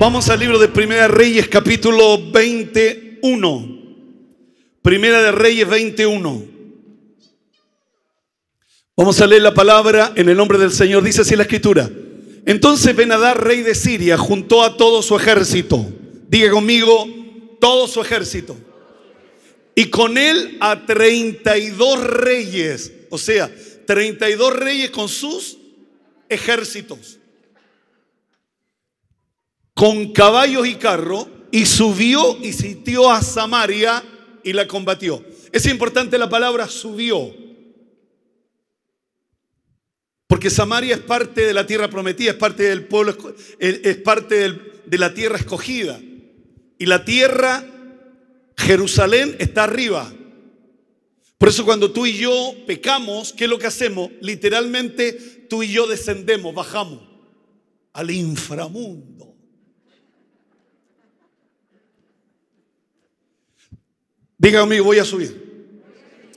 Vamos al libro de Primera Reyes, capítulo 21. Primera de Reyes 21. Vamos a leer la palabra en el nombre del Señor. Dice así la escritura. Entonces Benadar, rey de Siria, juntó a todo su ejército. Diga conmigo, todo su ejército. Y con él a 32 reyes. O sea, 32 reyes con sus ejércitos con caballos y carro y subió y sitió a Samaria y la combatió. Es importante la palabra subió. Porque Samaria es parte de la tierra prometida, es parte del pueblo, eh, es parte de la tierra escogida. Y la tierra, Jerusalén, está arriba. Por eso cuando tú y yo pecamos, ¿qué es lo que hacemos? Literalmente tú y yo descendemos, bajamos al inframundo. Diga conmigo, voy a subir.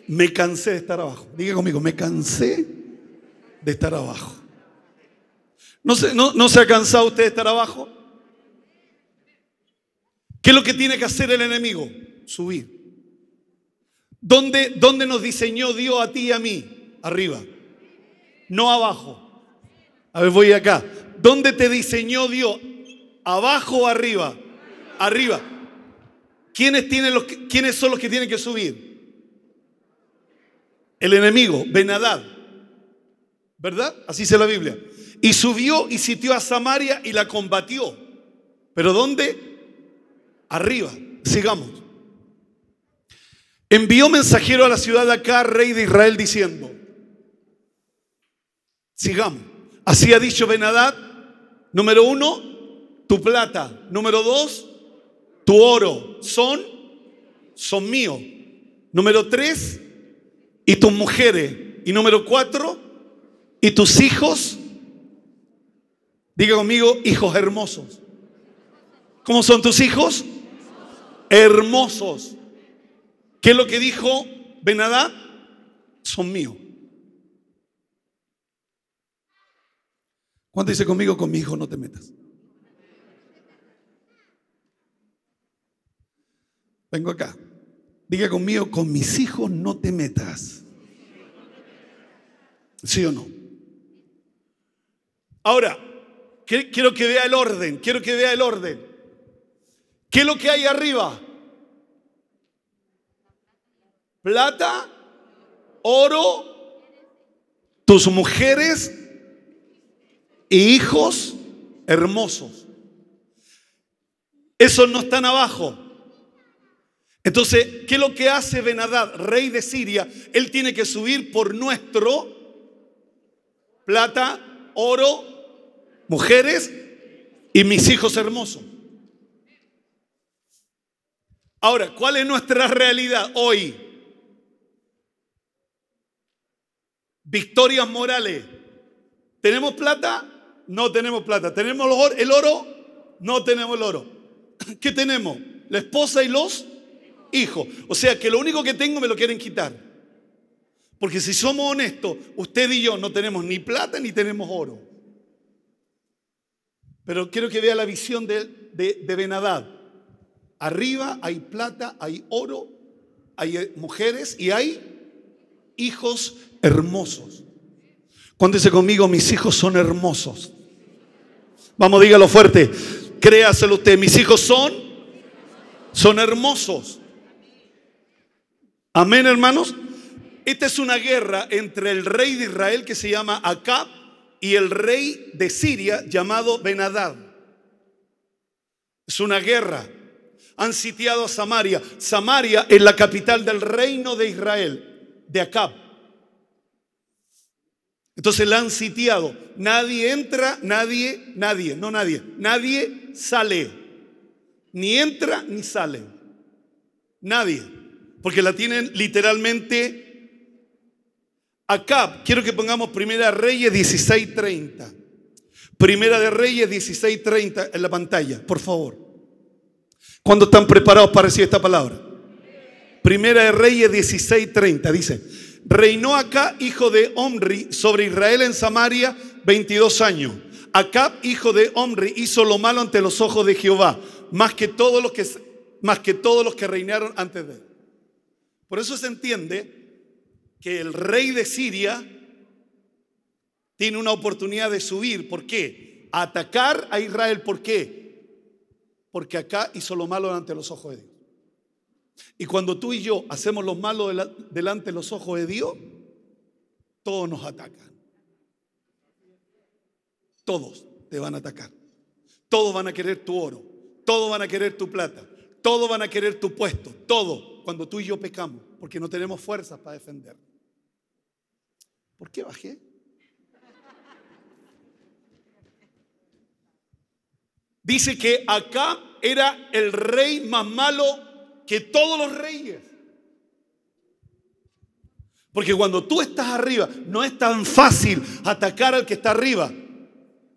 Me cansé de estar abajo. Diga conmigo, me cansé de estar abajo. ¿No se, no, ¿No se ha cansado usted de estar abajo? ¿Qué es lo que tiene que hacer el enemigo? Subir. ¿Dónde, dónde nos diseñó Dios a ti y a mí? Arriba. No abajo. A ver, voy acá. ¿Dónde te diseñó Dios? ¿Abajo o arriba? Arriba. ¿Quiénes, tienen los ¿Quiénes son los que tienen que subir? El enemigo, Benadad. ¿Verdad? Así dice la Biblia. Y subió y sitió a Samaria y la combatió. ¿Pero dónde? Arriba. Sigamos. Envió mensajero a la ciudad de acá, rey de Israel, diciendo: Sigamos. Así ha dicho Benadad. Número uno, tu plata. Número dos, tu oro son, son míos. Número tres, y tus mujeres. Y número cuatro, y tus hijos. Diga conmigo, hijos hermosos. ¿Cómo son tus hijos? Hermosos. ¿Qué es lo que dijo Benadá? Son míos. ¿Cuánto dice conmigo? Con mi hijo no te metas. Vengo acá. Diga conmigo, con mis hijos no te metas. ¿Sí o no? Ahora, quiero que vea el orden, quiero que vea el orden. ¿Qué es lo que hay arriba? Plata, oro, tus mujeres e hijos hermosos. Esos no están abajo. Entonces, ¿qué es lo que hace Benadad, rey de Siria? Él tiene que subir por nuestro plata, oro, mujeres y mis hijos hermosos. Ahora, ¿cuál es nuestra realidad hoy? Victorias morales. ¿Tenemos plata? No tenemos plata. ¿Tenemos el oro? No tenemos el oro. ¿Qué tenemos? La esposa y los hijo. O sea que lo único que tengo me lo quieren quitar. Porque si somos honestos, usted y yo no tenemos ni plata ni tenemos oro. Pero quiero que vea la visión de, de, de Benadad. Arriba hay plata, hay oro, hay eh, mujeres y hay hijos hermosos. Cuéntese conmigo, mis hijos son hermosos. Vamos, dígalo fuerte. Créaselo usted, mis hijos son, son hermosos. Amén, hermanos. Esta es una guerra entre el rey de Israel que se llama Acab y el rey de Siria llamado Benadad. Es una guerra. Han sitiado a Samaria. Samaria es la capital del reino de Israel, de Acab. Entonces la han sitiado. Nadie entra, nadie, nadie, no nadie. Nadie sale. Ni entra ni sale. Nadie. Porque la tienen literalmente Acab. Quiero que pongamos Primera Reyes 16:30. Primera de Reyes 16:30 en la pantalla, por favor. ¿Cuándo están preparados para recibir esta palabra? Primera de Reyes 16:30 dice, reinó Acá, hijo de Omri, sobre Israel en Samaria 22 años. Acab, hijo de Omri, hizo lo malo ante los ojos de Jehová, más que todos los que, más que, todos los que reinaron antes de él. Por eso se entiende que el rey de Siria tiene una oportunidad de subir. ¿Por qué? A atacar a Israel. ¿Por qué? Porque acá hizo lo malo delante de los ojos de Dios. Y cuando tú y yo hacemos lo malo delante de los ojos de Dios, todos nos atacan. Todos te van a atacar. Todos van a querer tu oro. Todos van a querer tu plata. Todos van a querer tu puesto. Todos cuando tú y yo pecamos, porque no tenemos fuerzas para defender. ¿Por qué bajé? Dice que acá era el rey más malo que todos los reyes. Porque cuando tú estás arriba, no es tan fácil atacar al que está arriba.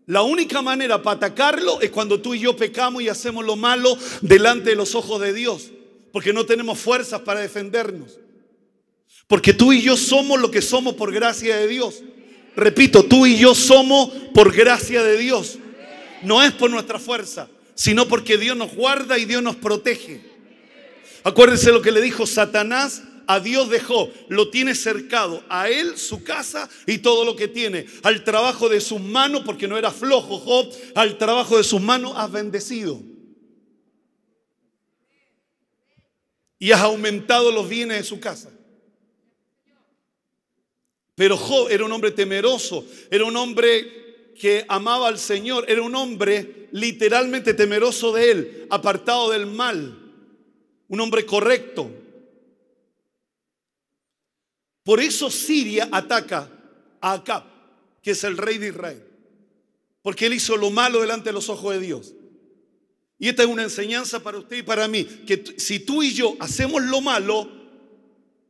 La única manera para atacarlo es cuando tú y yo pecamos y hacemos lo malo delante de los ojos de Dios porque no tenemos fuerzas para defendernos. Porque tú y yo somos lo que somos por gracia de Dios. Repito, tú y yo somos por gracia de Dios. No es por nuestra fuerza, sino porque Dios nos guarda y Dios nos protege. Acuérdense lo que le dijo Satanás a Dios dejó, lo tiene cercado, a él, su casa y todo lo que tiene, al trabajo de sus manos, porque no era flojo Job, al trabajo de sus manos has bendecido. y has aumentado los bienes de su casa. Pero Job era un hombre temeroso, era un hombre que amaba al Señor, era un hombre literalmente temeroso de Él, apartado del mal, un hombre correcto. Por eso Siria ataca a Acab, que es el rey de Israel, porque él hizo lo malo delante de los ojos de Dios. Y esta es una enseñanza para usted y para mí, que si tú y yo hacemos lo malo,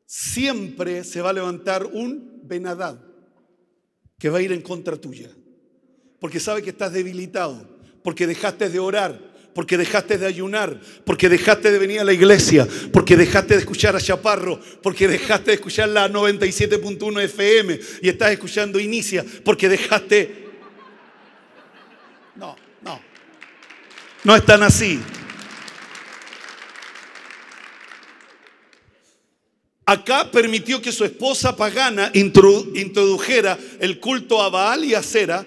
siempre se va a levantar un Benadad que va a ir en contra tuya, porque sabe que estás debilitado, porque dejaste de orar, porque dejaste de ayunar, porque dejaste de venir a la iglesia, porque dejaste de escuchar a Chaparro, porque dejaste de escuchar la 97.1 FM y estás escuchando Inicia, porque dejaste no están así. Acá permitió que su esposa pagana introdujera el culto a Baal y a Sera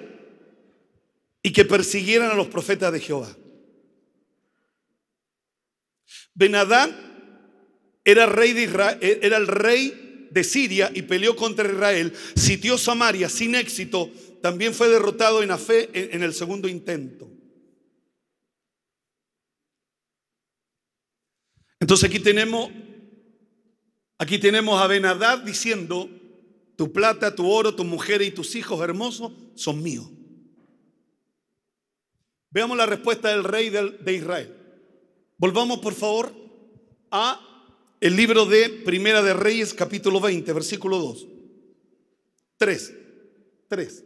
y que persiguieran a los profetas de Jehová. Benadán era, rey de e-, era el rey de Siria y peleó contra Israel, sitió Samaria sin éxito, también fue derrotado en fe en el segundo intento. Entonces aquí tenemos, aquí tenemos a Benadad diciendo, tu plata, tu oro, tu mujer y tus hijos hermosos son míos. Veamos la respuesta del rey de Israel. Volvamos por favor a el libro de Primera de Reyes capítulo 20, versículo 2. 3. 3.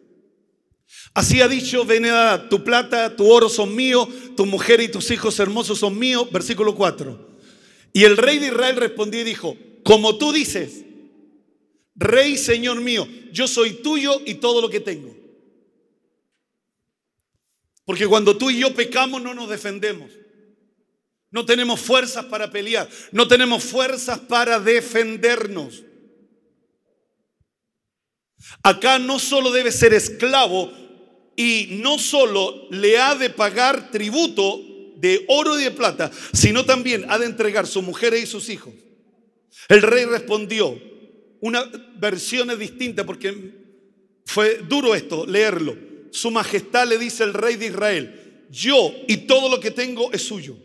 Así ha dicho Benedad, tu plata, tu oro son míos, tu mujer y tus hijos hermosos son míos, versículo 4. Y el rey de Israel respondió y dijo, como tú dices, rey señor mío, yo soy tuyo y todo lo que tengo. Porque cuando tú y yo pecamos no nos defendemos. No tenemos fuerzas para pelear, no tenemos fuerzas para defendernos. Acá no solo debe ser esclavo y no solo le ha de pagar tributo de oro y de plata, sino también ha de entregar sus mujeres y sus hijos. El rey respondió, una versión es distinta porque fue duro esto, leerlo. Su majestad le dice el rey de Israel, yo y todo lo que tengo es suyo.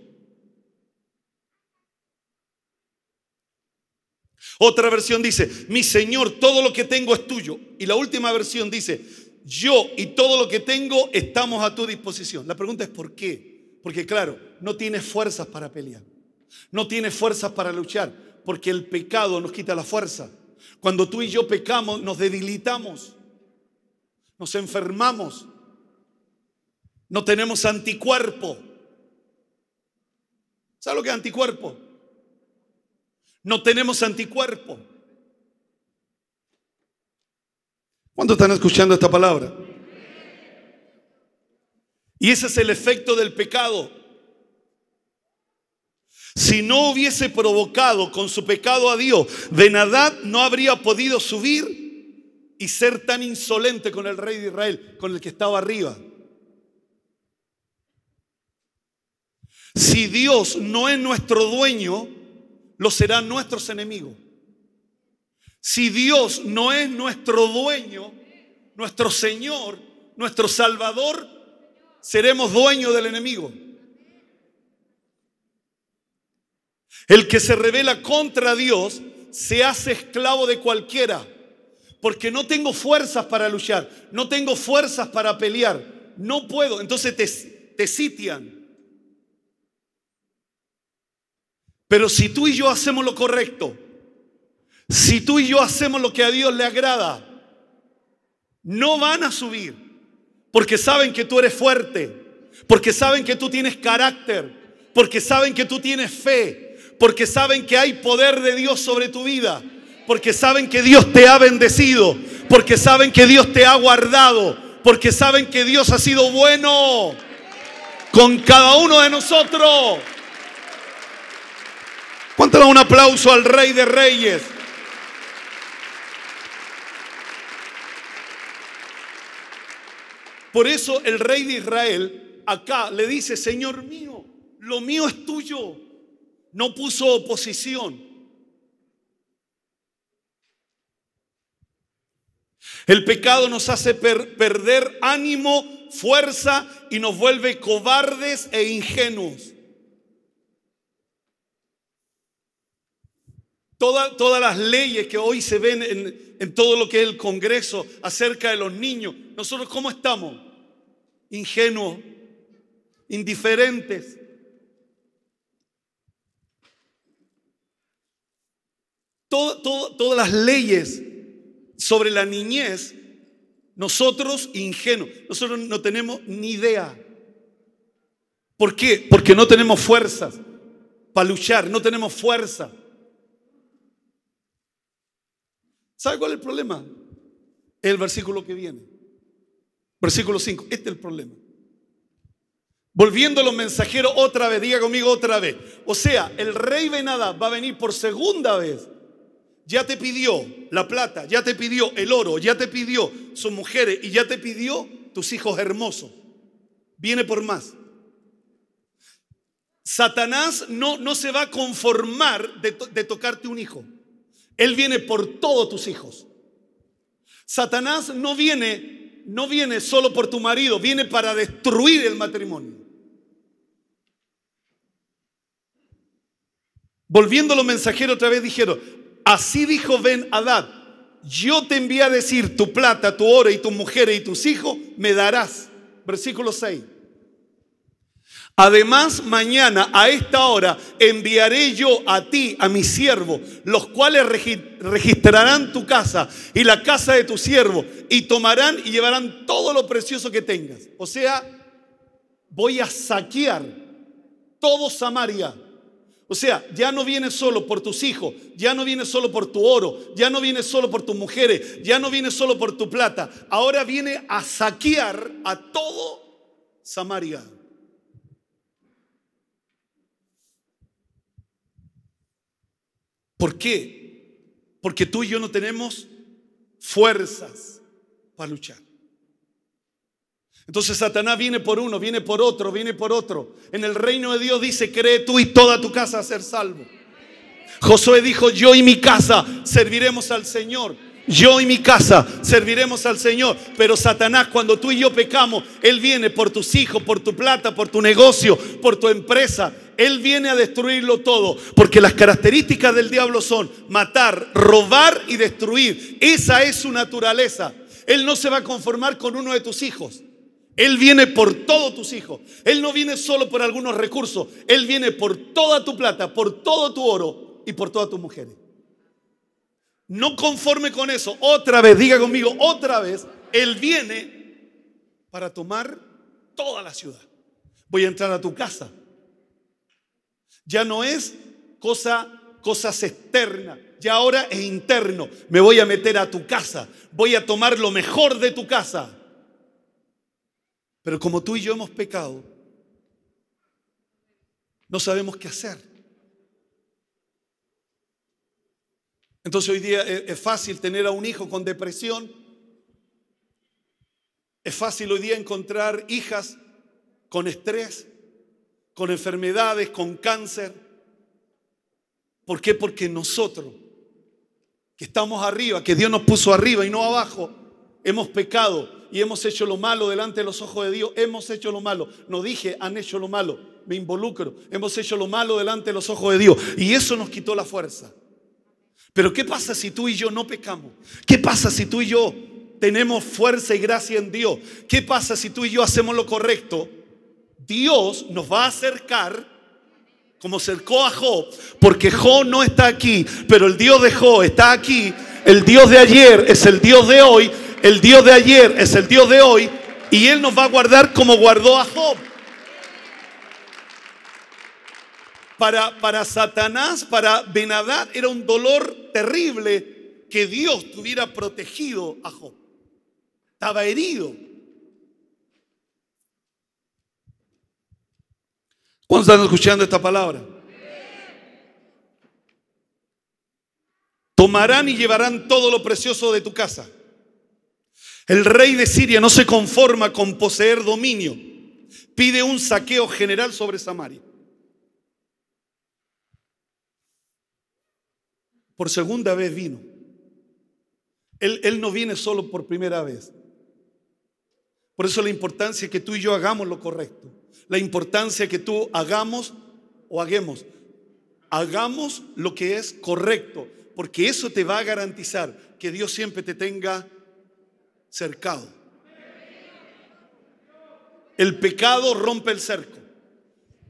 Otra versión dice, mi Señor, todo lo que tengo es tuyo. Y la última versión dice, yo y todo lo que tengo estamos a tu disposición. La pregunta es, ¿por qué? Porque claro, no tienes fuerzas para pelear. No tienes fuerzas para luchar. Porque el pecado nos quita la fuerza. Cuando tú y yo pecamos, nos debilitamos. Nos enfermamos. No tenemos anticuerpo. ¿Sabes lo que es anticuerpo? No tenemos anticuerpo. ¿Cuántos están escuchando esta palabra? Y ese es el efecto del pecado. Si no hubiese provocado con su pecado a Dios, de nada no habría podido subir y ser tan insolente con el rey de Israel, con el que estaba arriba. Si Dios no es nuestro dueño, lo serán nuestros enemigos. Si Dios no es nuestro dueño, nuestro Señor, nuestro Salvador, seremos dueños del enemigo. El que se revela contra Dios se hace esclavo de cualquiera, porque no tengo fuerzas para luchar, no tengo fuerzas para pelear, no puedo. Entonces te, te sitian. Pero si tú y yo hacemos lo correcto, si tú y yo hacemos lo que a Dios le agrada, no van a subir porque saben que tú eres fuerte, porque saben que tú tienes carácter, porque saben que tú tienes fe, porque saben que hay poder de Dios sobre tu vida, porque saben que Dios te ha bendecido, porque saben que Dios te ha guardado, porque saben que Dios ha sido bueno con cada uno de nosotros. ¿Cuánto un aplauso al Rey de Reyes? Por eso el rey de Israel acá le dice, Señor mío, lo mío es tuyo. No puso oposición. El pecado nos hace perder ánimo, fuerza y nos vuelve cobardes e ingenuos. todas las leyes que hoy se ven en, en todo lo que es el Congreso acerca de los niños, nosotros cómo estamos? ingenuos, indiferentes. todas las leyes sobre la niñez, nosotros ingenuos, nosotros no tenemos ni idea. ¿Por qué? Porque no tenemos fuerzas para luchar, no tenemos fuerza. ¿Sabe cuál es el problema? El versículo que viene. Versículo 5. Este es el problema. Volviendo los mensajeros otra vez, diga conmigo otra vez. O sea, el rey Benadad va a venir por segunda vez. Ya te pidió la plata, ya te pidió el oro, ya te pidió sus mujeres y ya te pidió tus hijos hermosos. Viene por más. Satanás no, no se va a conformar de, de tocarte un hijo. Él viene por todos tus hijos. Satanás no viene no viene solo por tu marido, viene para destruir el matrimonio. Volviendo los mensajeros otra vez dijeron, así dijo Ben Adad, yo te envío a decir, tu plata, tu oro y tus mujeres y tus hijos me darás. Versículo 6. Además, mañana a esta hora enviaré yo a ti, a mi siervo, los cuales registrarán tu casa y la casa de tu siervo, y tomarán y llevarán todo lo precioso que tengas. O sea, voy a saquear todo Samaria. O sea, ya no viene solo por tus hijos, ya no viene solo por tu oro, ya no viene solo por tus mujeres, ya no viene solo por tu plata. Ahora viene a saquear a todo Samaria. ¿Por qué? Porque tú y yo no tenemos fuerzas para luchar. Entonces Satanás viene por uno, viene por otro, viene por otro. En el reino de Dios dice, cree tú y toda tu casa a ser salvo. Josué dijo, yo y mi casa serviremos al Señor. Yo y mi casa serviremos al Señor. Pero Satanás, cuando tú y yo pecamos, Él viene por tus hijos, por tu plata, por tu negocio, por tu empresa. Él viene a destruirlo todo, porque las características del diablo son matar, robar y destruir. Esa es su naturaleza. Él no se va a conformar con uno de tus hijos. Él viene por todos tus hijos. Él no viene solo por algunos recursos. Él viene por toda tu plata, por todo tu oro y por todas tus mujeres. No conforme con eso. Otra vez, diga conmigo, otra vez, Él viene para tomar toda la ciudad. Voy a entrar a tu casa ya no es cosa, cosas externas, ya ahora es interno. Me voy a meter a tu casa, voy a tomar lo mejor de tu casa. Pero como tú y yo hemos pecado, no sabemos qué hacer. Entonces hoy día es fácil tener a un hijo con depresión. Es fácil hoy día encontrar hijas con estrés con enfermedades, con cáncer. ¿Por qué? Porque nosotros, que estamos arriba, que Dios nos puso arriba y no abajo, hemos pecado y hemos hecho lo malo delante de los ojos de Dios, hemos hecho lo malo. No dije, han hecho lo malo, me involucro, hemos hecho lo malo delante de los ojos de Dios. Y eso nos quitó la fuerza. Pero ¿qué pasa si tú y yo no pecamos? ¿Qué pasa si tú y yo tenemos fuerza y gracia en Dios? ¿Qué pasa si tú y yo hacemos lo correcto? Dios nos va a acercar como cercó a Job, porque Job no está aquí, pero el Dios de Job está aquí. El Dios de ayer es el Dios de hoy, el Dios de ayer es el Dios de hoy, y Él nos va a guardar como guardó a Job. Para, para Satanás, para Benadad, era un dolor terrible que Dios tuviera protegido a Job. Estaba herido, ¿Cuántos están escuchando esta palabra? Tomarán y llevarán todo lo precioso de tu casa. El rey de Siria no se conforma con poseer dominio. Pide un saqueo general sobre Samaria. Por segunda vez vino. Él, él, no viene solo por primera vez. Por eso la importancia es que tú y yo hagamos lo correcto la importancia que tú hagamos o hagamos. Hagamos lo que es correcto, porque eso te va a garantizar que Dios siempre te tenga cercado. El pecado rompe el cerco.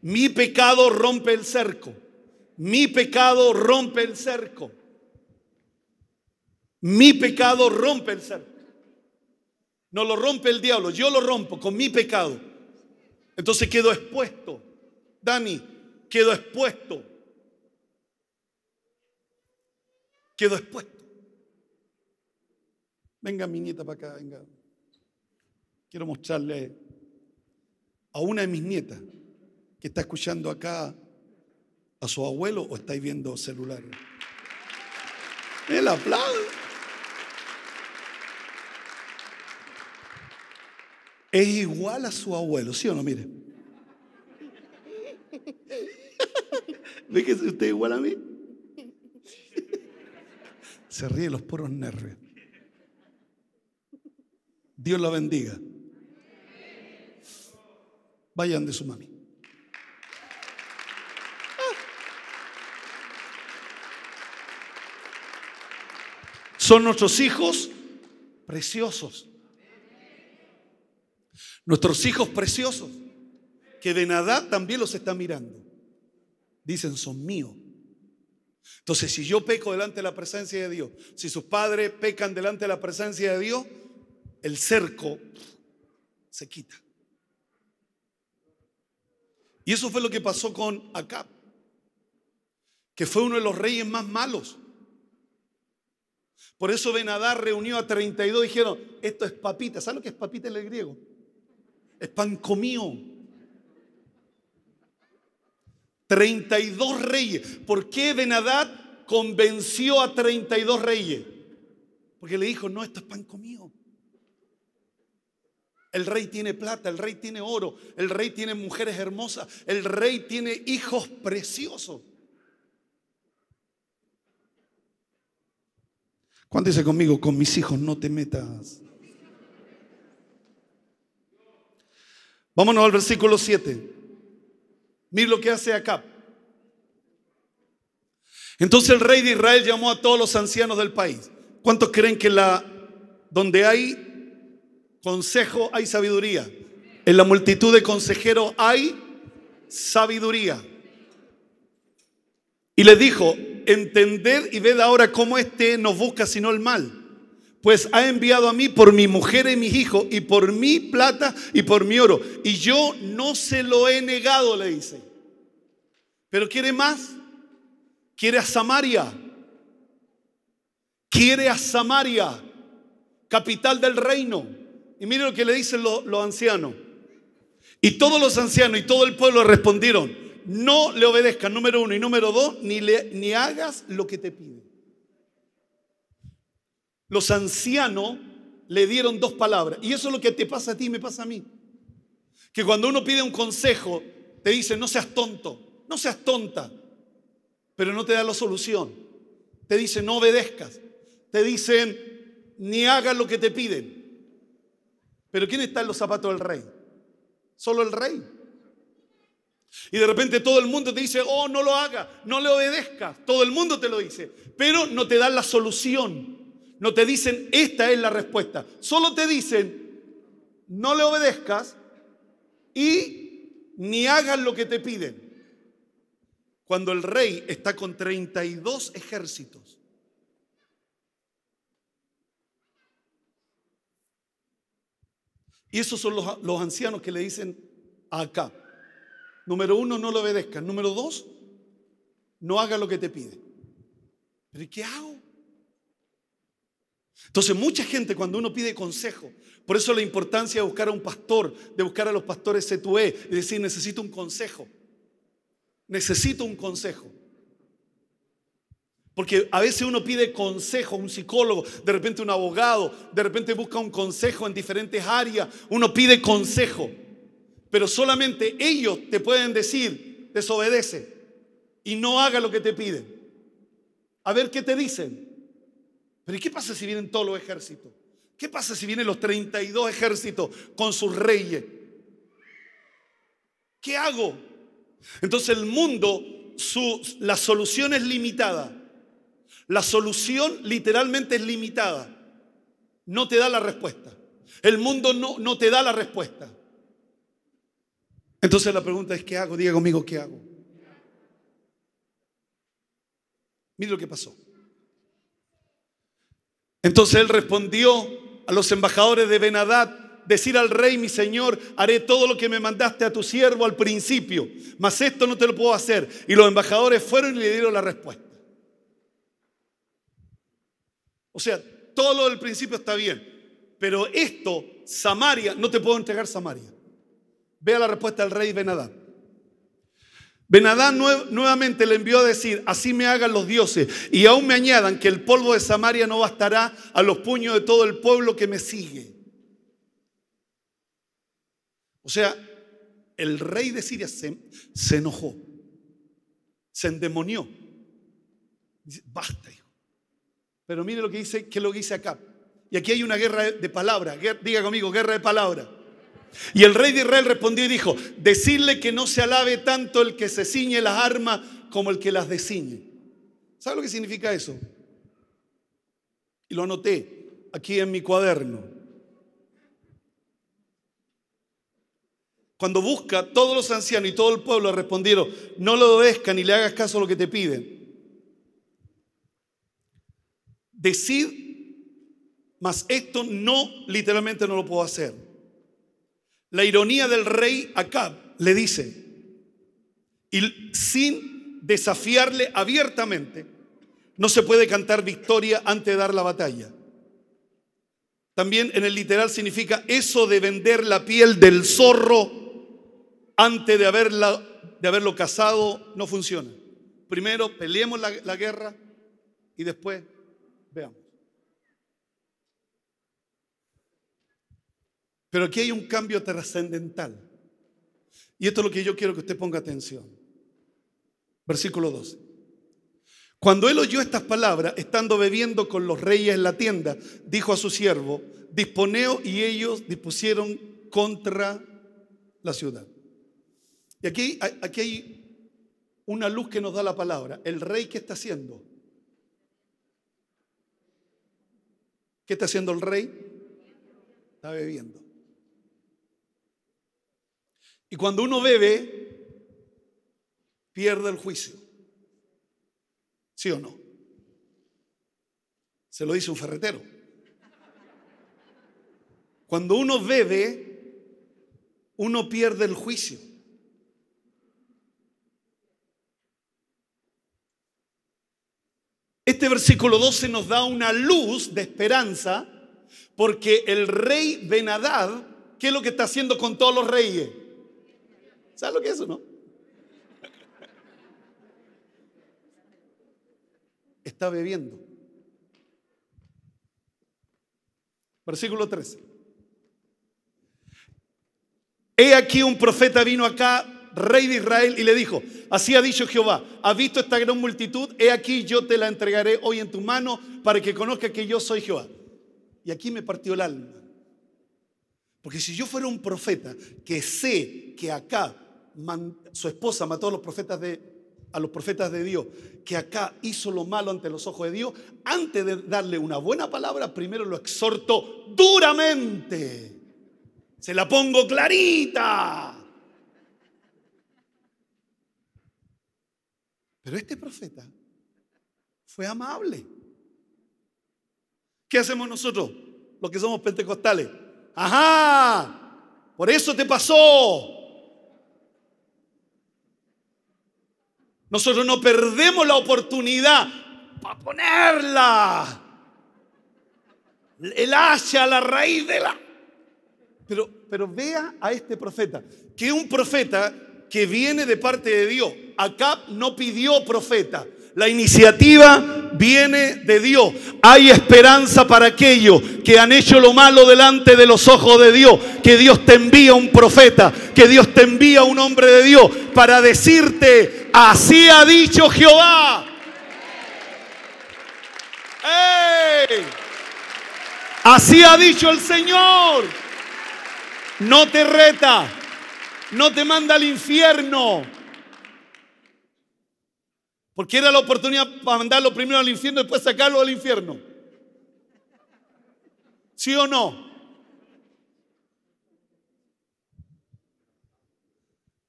Mi pecado rompe el cerco. Mi pecado rompe el cerco. Mi pecado rompe el cerco. No lo rompe el diablo, yo lo rompo con mi pecado. Entonces quedó expuesto. Dani, quedó expuesto. Quedo expuesto. Venga mi nieta para acá, venga. Quiero mostrarle a una de mis nietas que está escuchando acá a su abuelo o estáis viendo celular. El aplauso. es igual a su abuelo, ¿sí o no? Mire. ¿Ve que usted igual a mí? Se ríe los puros nervios. Dios la bendiga. Vayan de su mami. Ah. Son nuestros hijos preciosos. Nuestros hijos preciosos, que de nada también los está mirando. Dicen, son míos. Entonces, si yo peco delante de la presencia de Dios, si sus padres pecan delante de la presencia de Dios, el cerco se quita. Y eso fue lo que pasó con Acab, que fue uno de los reyes más malos. Por eso Benadar reunió a 32 y dijeron, esto es papita. ¿Sabes lo que es papita en el griego? es pan comido. 32 reyes. ¿Por qué Benadad convenció a 32 reyes? Porque le dijo, no, esto es pan comido. El rey tiene plata, el rey tiene oro, el rey tiene mujeres hermosas, el rey tiene hijos preciosos. ¿Cuánto dice conmigo? Con mis hijos no te metas. Vámonos al versículo 7. Mira lo que hace acá, Entonces el rey de Israel llamó a todos los ancianos del país. ¿Cuántos creen que la donde hay consejo hay sabiduría? En la multitud de consejeros hay sabiduría. Y les dijo, entended y ved ahora cómo éste nos busca sino el mal pues ha enviado a mí por mi mujer y mis hijos, y por mi plata y por mi oro. Y yo no se lo he negado, le dice. Pero quiere más. Quiere a Samaria. Quiere a Samaria, capital del reino. Y mire lo que le dicen los, ancianos. Y todos los ancianos y todo el pueblo respondieron, no le obedezcan, número uno. Y número dos, ni, le, ni hagas lo que te pide. Los ancianos le dieron dos palabras. Y eso es lo que te pasa a ti y me pasa a mí. Que cuando uno pide un consejo, te dicen, no seas tonto, no seas tonta, pero no te da la solución. Te dicen, no obedezcas. Te dicen, ni hagas lo que te piden. Pero ¿quién está en los zapatos del rey? Solo el rey. Y de repente todo el mundo te dice, oh, no lo haga, no le obedezcas. Todo el mundo te lo dice, pero no te da la solución. No te dicen, esta es la respuesta. Solo te dicen, no le obedezcas y ni hagas lo que te piden. Cuando el rey está con 32 ejércitos. Y esos son los, ancianos que le dicen acá. Número uno, no le obedezcas. Número dos, no haga lo que te pide. ¿Pero qué hago? Entonces mucha gente cuando uno pide consejo, por eso la importancia de buscar a un pastor, de buscar a los pastores C2E Y decir, necesito un consejo, necesito un consejo. Porque a veces uno pide consejo a un psicólogo, de repente un abogado, de repente busca un consejo en diferentes áreas, uno pide consejo, pero solamente ellos te pueden decir, desobedece y no haga lo que te piden. A ver qué te dicen. Pero ¿y qué pasa si vienen todos los ejércitos? ¿Qué pasa si vienen los 32 ejércitos con sus reyes? ¿Qué hago? Entonces el mundo, la solución es limitada. La solución literalmente es limitada. No te da la respuesta. El mundo no, no te da la respuesta. Entonces la pregunta es, ¿qué hago? Diga conmigo, ¿qué hago? Mire lo que pasó. Entonces él respondió a los embajadores de Benadad, decir al rey, mi señor, haré todo lo que me mandaste a tu siervo al principio, mas esto no te lo puedo hacer. Y los embajadores fueron y le dieron la respuesta. O sea, todo lo del principio está bien, pero esto, Samaria, no te puedo entregar Samaria. Vea la respuesta del rey Benadad. Benadán nuevamente le envió a decir, así me hagan los dioses, y aún me añadan que el polvo de Samaria no bastará a los puños de todo el pueblo que me sigue. O sea, el rey de Siria se, enojó, se endemonió. Dice, basta, Pero mire lo que dice, que lo que dice acá. Y aquí hay una guerra de palabras, diga conmigo, guerra de palabras. Y el rey de Israel respondió y dijo, decirle que no se alabe tanto el que se ciñe las armas como el que las desciñe. ¿Sabe lo que significa eso? Y lo anoté aquí en mi cuaderno. Cuando busca, todos los ancianos y todo el pueblo respondieron, no lo obedezcan ni le hagas caso a lo que te piden. Decid, mas esto no, literalmente no lo puedo hacer. La ironía del rey Acab le dice, y sin desafiarle abiertamente, no se puede cantar victoria antes de dar la batalla. También en el literal significa eso de vender la piel del zorro antes de, haberlo cazado no funciona. Primero peleemos la guerra y después veamos. Pero aquí hay un cambio trascendental. Y esto es lo que yo quiero que usted ponga atención. Versículo 12. Cuando él oyó estas palabras, estando bebiendo con los reyes en la tienda, dijo a su siervo, disponeo y ellos dispusieron contra la ciudad. Y aquí, aquí hay una luz que nos da la palabra. El rey, ¿qué está haciendo? ¿Qué está haciendo el rey? Está bebiendo. Y cuando uno bebe, pierde el juicio. ¿Sí o no? Se lo dice un ferretero. Cuando uno bebe, uno pierde el juicio. Este versículo 12 nos da una luz de esperanza porque el rey Benadad, ¿qué es lo que está haciendo con todos los reyes? ¿Sabes lo que es eso, no? Está bebiendo. Versículo 13. He aquí un profeta vino acá rey de Israel, y le dijo, así ha dicho Jehová, ha visto esta gran multitud, he aquí yo te la entregaré hoy en tu mano para que conozca que yo soy Jehová. Y aquí me partió el alma. Porque si yo fuera un profeta que sé que acá su esposa mató a los profetas de a los profetas de Dios, que acá hizo lo malo ante los ojos de Dios, antes de darle una buena palabra, primero lo exhortó duramente. Se la pongo clarita. Pero este profeta fue amable. ¿Qué hacemos nosotros, los que somos pentecostales? Ajá, por eso te pasó. Nosotros no perdemos la oportunidad para ponerla. El hacia la raíz de la... Pero, pero vea a este profeta, que un profeta que viene de parte de Dios. Acá, no pidió profeta, la iniciativa viene de Dios. Hay esperanza para aquellos que han hecho lo malo delante de los ojos de Dios. Que Dios te envía un profeta, que Dios te envía un hombre de Dios para decirte, así ha dicho Jehová. Así ha dicho el Señor. No te reta, no te manda al infierno. Porque era la oportunidad para mandarlo primero al infierno y después sacarlo al infierno. ¿Sí o no?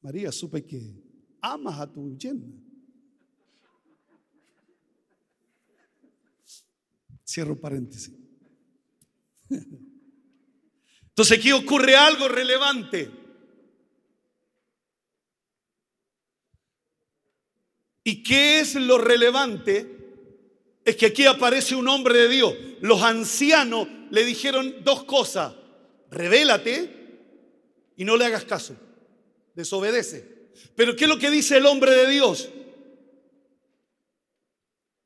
María, supe que amas a tu yerno. Cierro paréntesis. Entonces aquí ocurre algo relevante. ¿Y qué es lo relevante? Es que aquí aparece un hombre de Dios. Los ancianos le dijeron dos cosas. Revélate y no le hagas caso. Desobedece. Pero ¿qué es lo que dice el hombre de Dios?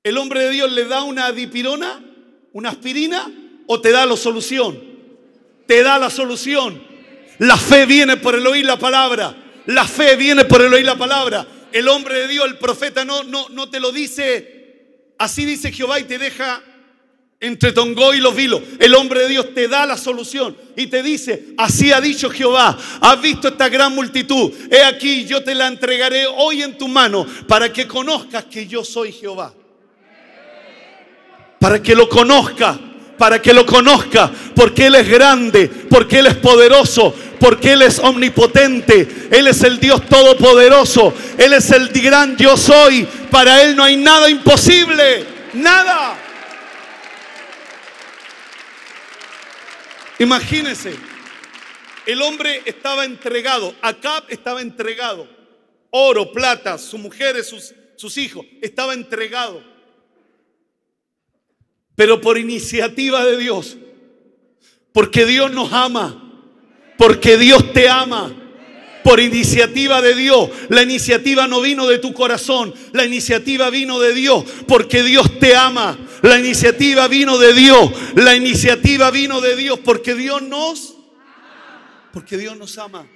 ¿El hombre de Dios le da una adipirona, una aspirina o te da la solución? Te da la solución. La fe viene por el oír la palabra. La fe viene por el oír la palabra el hombre de Dios, el profeta, no, no, no te lo dice. Así dice Jehová y te deja entre Tongo y los vilos. El hombre de Dios te da la solución y te dice, así ha dicho Jehová, has visto esta gran multitud, he aquí, yo te la entregaré hoy en tu mano para que conozcas que yo soy Jehová. Para que lo conozca para que lo conozca porque Él es grande, porque Él es poderoso, porque Él es omnipotente, Él es el Dios todopoderoso, Él es el gran yo soy, para Él no hay nada imposible, nada. Imagínense, el hombre estaba entregado, Acab estaba entregado, oro, plata, sus mujeres, sus, sus hijos, estaba entregado. Pero por iniciativa de Dios, porque Dios nos ama, porque Dios te ama. Por iniciativa de Dios. La iniciativa no vino de tu corazón. La iniciativa vino de Dios. Porque Dios te ama. La iniciativa vino de Dios. La iniciativa vino de Dios. Porque Dios nos. Porque Dios nos ama.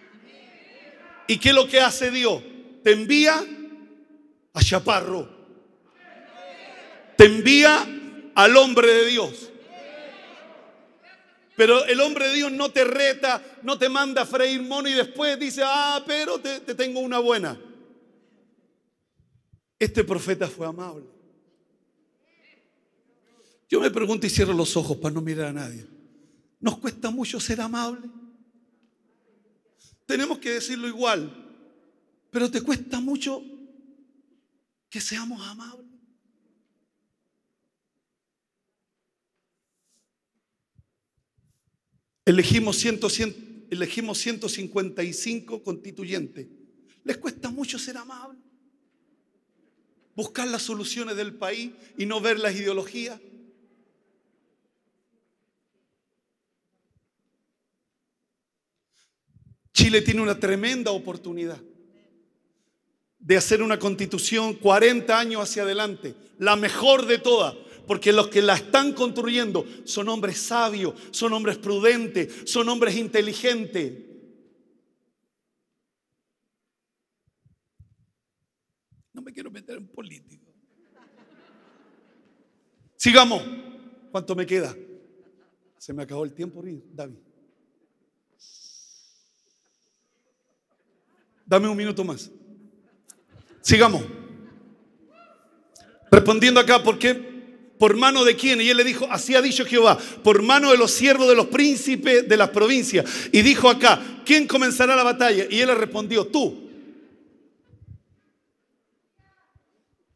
¿Y qué es lo que hace Dios? Te envía a Chaparro. Te envía al hombre de Dios. Pero el hombre de Dios no te reta, no te manda a freír mono y después dice, ah, pero te, tengo una buena. Este profeta fue amable. Yo me pregunto y cierro los ojos para no mirar a nadie. ¿Nos cuesta mucho ser amable? Tenemos que decirlo igual, pero te cuesta mucho que seamos amables. Elegimos, elegimos 155 constituyentes. Les cuesta mucho ser amables, buscar las soluciones del país y no ver las ideologías. Chile tiene una tremenda oportunidad de hacer una constitución 40 años hacia adelante, la mejor de todas, porque los que la están construyendo son hombres sabios, son hombres prudentes, son hombres inteligentes. No me quiero meter en político. Sigamos. ¿Cuánto me queda? Se me acabó el tiempo, David. Dame un minuto más. Sigamos. Respondiendo acá, ¿por qué? ¿Por mano de quién? Y él le dijo, así ha dicho Jehová, por mano de los siervos de los príncipes de las provincias. Y dijo acá, ¿quién comenzará la batalla? Y él le respondió, tú.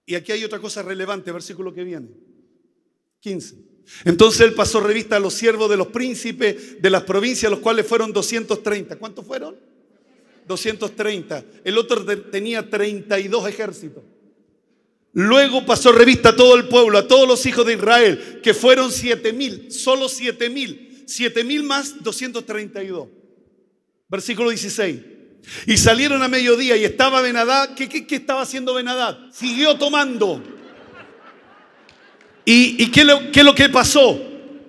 Y aquí hay otra cosa relevante, versículo que viene. 15. Entonces él pasó revista a los siervos de los príncipes de las provincias, los cuales fueron 230. ¿Cuántos fueron? 230. El otro tenía 32 ejércitos. Luego pasó revista a todo el pueblo, a todos los hijos de Israel, que fueron siete mil, solo siete mil, siete mil más 232. Versículo 16. Y salieron a mediodía y estaba Benadad. ¿Qué, qué, estaba haciendo Benadad? Siguió tomando. ¿Y, qué, qué es lo que pasó?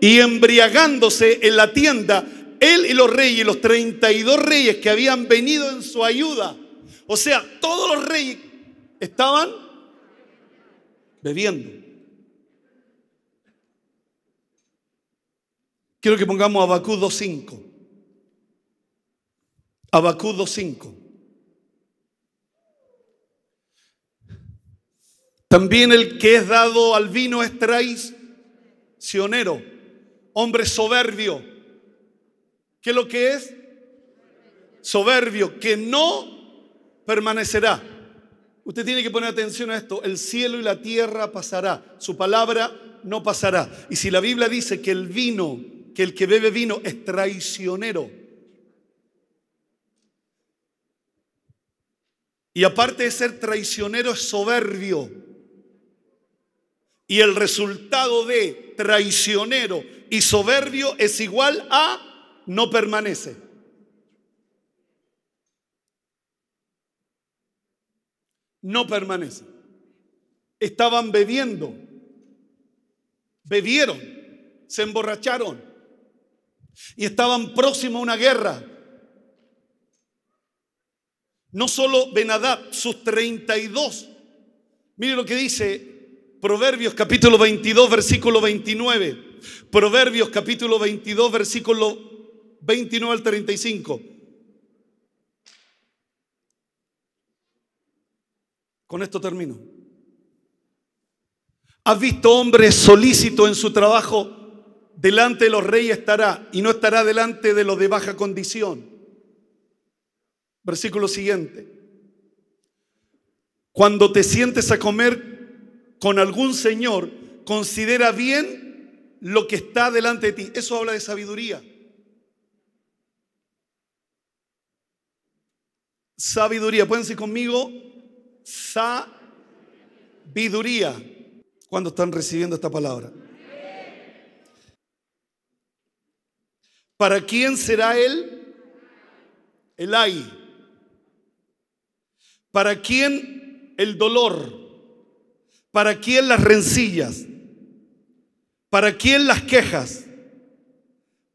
Y embriagándose en la tienda, él y los reyes, los 32 reyes que habían venido en su ayuda. O sea, todos los reyes estaban bebiendo. Quiero que pongamos Abacú 2.5. Abacudo 2.5. También el que es dado al vino es traicionero, hombre soberbio. ¿Qué es lo que es? Soberbio, que no permanecerá. Usted tiene que poner atención a esto. El cielo y la tierra pasará. Su palabra no pasará. Y si la Biblia dice que el vino, que el que bebe vino es traicionero. Y aparte de ser traicionero es soberbio. Y el resultado de traicionero y soberbio es igual a no permanece. no permanece. Estaban bebiendo, bebieron, se emborracharon y estaban próximos a una guerra. No solo Benadad, sus 32. Mire lo que dice Proverbios capítulo 22, versículo 29. Proverbios capítulo 22, versículo 29 al 35. Con esto termino. ¿Has visto hombres solícito en su trabajo? Delante de los reyes estará y no estará delante de los de baja condición. Versículo siguiente. Cuando te sientes a comer con algún señor, considera bien lo que está delante de ti. Eso habla de sabiduría. Sabiduría. Pueden ser conmigo sabiduría. cuando están recibiendo esta palabra? ¿Para quién será él? El ay. ¿Para quién el dolor? ¿Para quién las rencillas? ¿Para quién las quejas?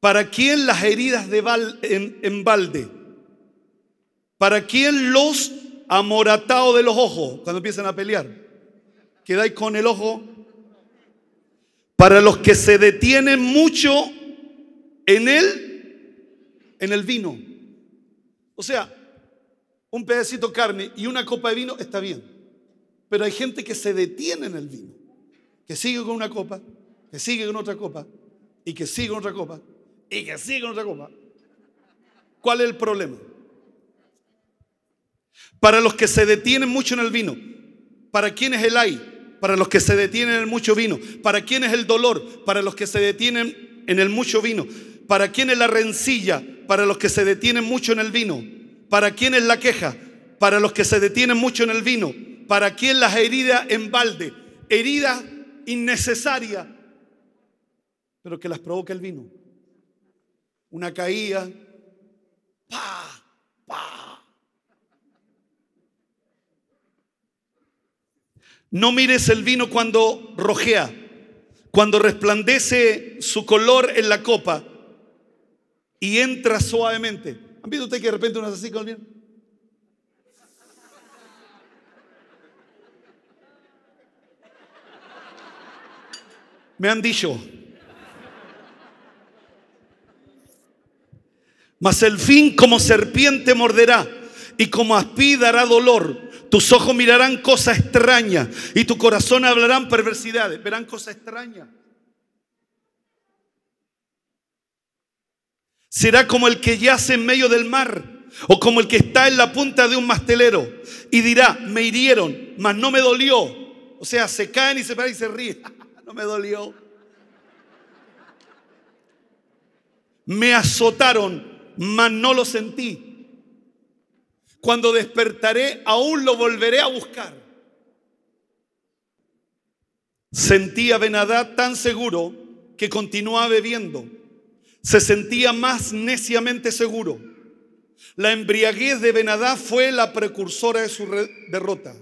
¿Para quién las heridas de en balde? ¿Para quién los amoratado de los ojos cuando empiezan a pelear. Quedáis con el ojo. Para los que se detienen mucho en el, en el vino. O sea, un pedacito de carne y una copa de vino está bien. Pero hay gente que se detiene en el vino, que sigue con una copa, que sigue con otra copa, y que sigue con otra copa, y que sigue con otra copa. ¿Cuál es el problema? Para los que se detienen mucho en el vino. ¿Para quién es el ay? Para los que se detienen en el mucho vino. ¿Para quién es el dolor? Para los que se detienen en el mucho vino. ¿Para quién es la rencilla? Para los que se detienen mucho en el vino. ¿Para quién es la queja? Para los que se detienen mucho en el vino. ¿Para quién las heridas en balde? Heridas innecesarias, pero que las provoca el vino. Una caída. ¡Pa! ¡Pa! No mires el vino cuando rojea, cuando resplandece su color en la copa y entra suavemente. ¿Han visto usted que de repente uno hace así con el vino? Me han dicho. Mas el fin como serpiente morderá y como aspí dará dolor. Tus ojos mirarán cosas extrañas y tu corazón hablarán perversidades. Verán cosas extrañas. Será como el que yace en medio del mar o como el que está en la punta de un mastelero y dirá, me hirieron, mas no me dolió. O sea, se caen y se paran y se ríen. no me dolió. Me azotaron, mas no lo sentí. Cuando despertaré, aún lo volveré a buscar. Sentía Benadá tan seguro que continuaba bebiendo. Se sentía más neciamente seguro. La embriaguez de Benadá fue la precursora de su derrota.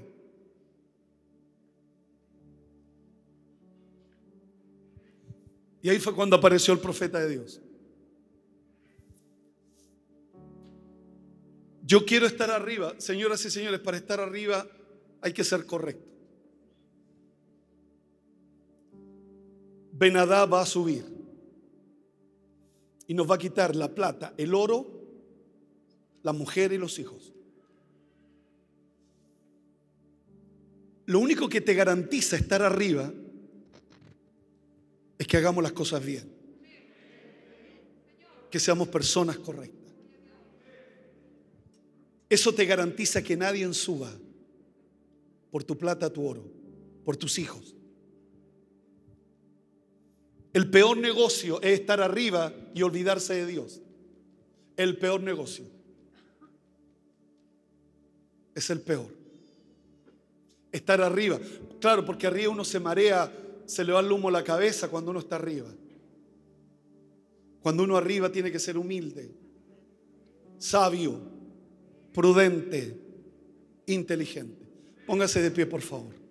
Y ahí fue cuando apareció el profeta de Dios. Yo quiero estar arriba, señoras y señores, para estar arriba hay que ser correcto. Benadá va a subir y nos va a quitar la plata, el oro, la mujer y los hijos. Lo único que te garantiza estar arriba es que hagamos las cosas bien, que seamos personas correctas. Eso te garantiza que nadie suba por tu plata, tu oro, por tus hijos. El peor negocio es estar arriba y olvidarse de Dios. El peor negocio. Es el peor. Estar arriba. Claro, porque arriba uno se marea, se le va el humo a la cabeza cuando uno está arriba. Cuando uno arriba tiene que ser humilde, sabio, prudente, inteligente. Póngase de pie, por favor.